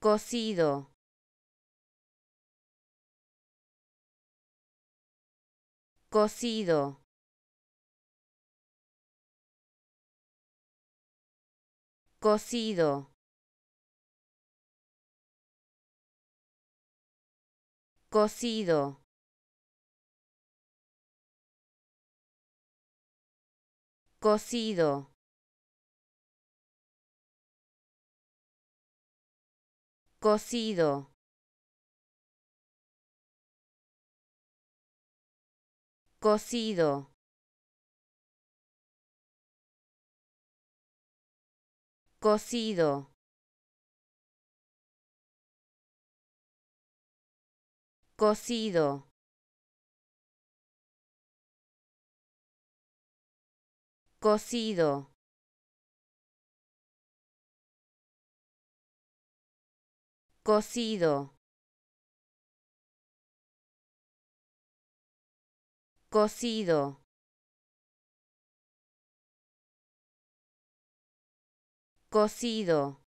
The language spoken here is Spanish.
cocido cocido cocido cocido cocido cocido cocido cocido cocido cocido cocido cocido cocido